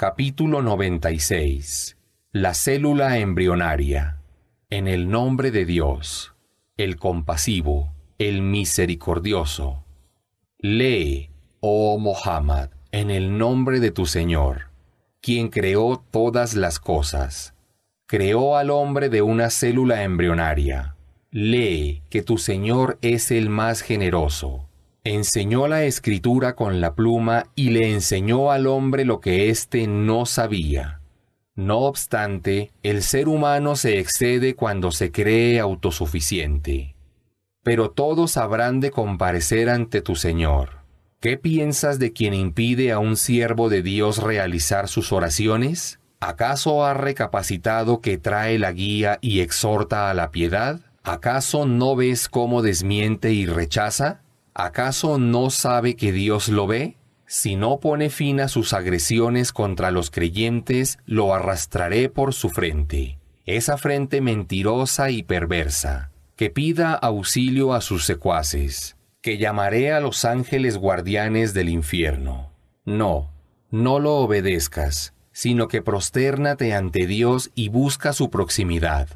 Capítulo 96. La célula embrionaria. En el nombre de Dios, el compasivo, el misericordioso. Lee, oh Mohammed, en el nombre de tu Señor, quien creó todas las cosas. Creó al hombre de una célula embrionaria. Lee que tu Señor es el más generoso enseñó la escritura con la pluma y le enseñó al hombre lo que éste no sabía. No obstante, el ser humano se excede cuando se cree autosuficiente. Pero todos habrán de comparecer ante tu Señor. ¿Qué piensas de quien impide a un siervo de Dios realizar sus oraciones? ¿Acaso ha recapacitado que trae la guía y exhorta a la piedad? ¿Acaso no ves cómo desmiente y rechaza? ¿Acaso no sabe que Dios lo ve? Si no pone fin a sus agresiones contra los creyentes, lo arrastraré por su frente, esa frente mentirosa y perversa, que pida auxilio a sus secuaces, que llamaré a los ángeles guardianes del infierno. No, no lo obedezcas, sino que prostérnate ante Dios y busca su proximidad.